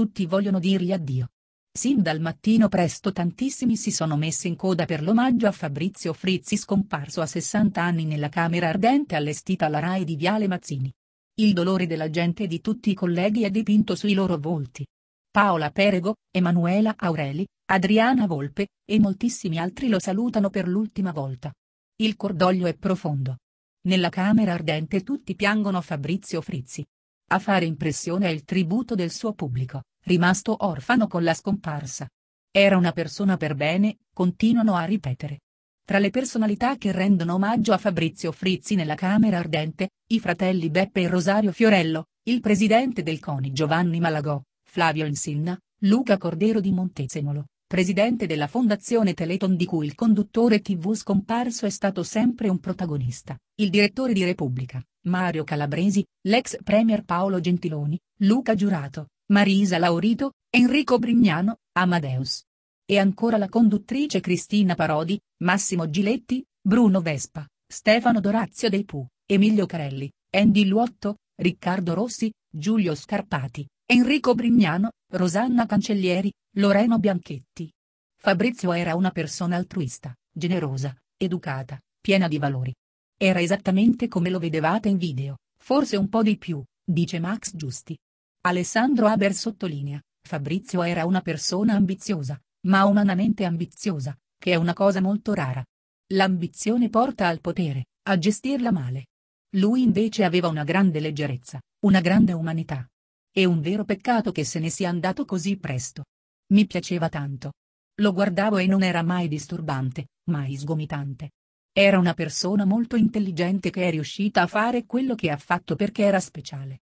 tutti vogliono dirgli addio. Sin dal mattino presto tantissimi si sono messi in coda per l'omaggio a Fabrizio Frizzi scomparso a 60 anni nella camera ardente allestita alla RAI di Viale Mazzini. Il dolore della gente e di tutti i colleghi è dipinto sui loro volti. Paola Perego, Emanuela Aureli, Adriana Volpe, e moltissimi altri lo salutano per l'ultima volta. Il cordoglio è profondo. Nella camera ardente tutti piangono Fabrizio Frizzi. A fare impressione è il tributo del suo pubblico rimasto orfano con la scomparsa. Era una persona per bene, continuano a ripetere. Tra le personalità che rendono omaggio a Fabrizio Frizzi nella Camera Ardente, i fratelli Beppe e Rosario Fiorello, il presidente del CONI Giovanni Malagò, Flavio Insinna, Luca Cordero di Montezemolo, presidente della Fondazione Teleton di cui il conduttore TV scomparso è stato sempre un protagonista, il direttore di Repubblica, Mario Calabresi, l'ex premier Paolo Gentiloni, Luca Giurato, Marisa Laurito, Enrico Brignano, Amadeus. E ancora la conduttrice Cristina Parodi, Massimo Giletti, Bruno Vespa, Stefano Dorazio Dei Pu, Emilio Carelli, Andy Luotto, Riccardo Rossi, Giulio Scarpati, Enrico Brignano, Rosanna Cancellieri, Loreno Bianchetti. Fabrizio era una persona altruista, generosa, educata, piena di valori. Era esattamente come lo vedevate in video, forse un po' di più, dice Max Giusti. Alessandro Haber sottolinea, Fabrizio era una persona ambiziosa, ma umanamente ambiziosa, che è una cosa molto rara. L'ambizione porta al potere, a gestirla male. Lui invece aveva una grande leggerezza, una grande umanità. È un vero peccato che se ne sia andato così presto. Mi piaceva tanto. Lo guardavo e non era mai disturbante, mai sgomitante. Era una persona molto intelligente che è riuscita a fare quello che ha fatto perché era speciale.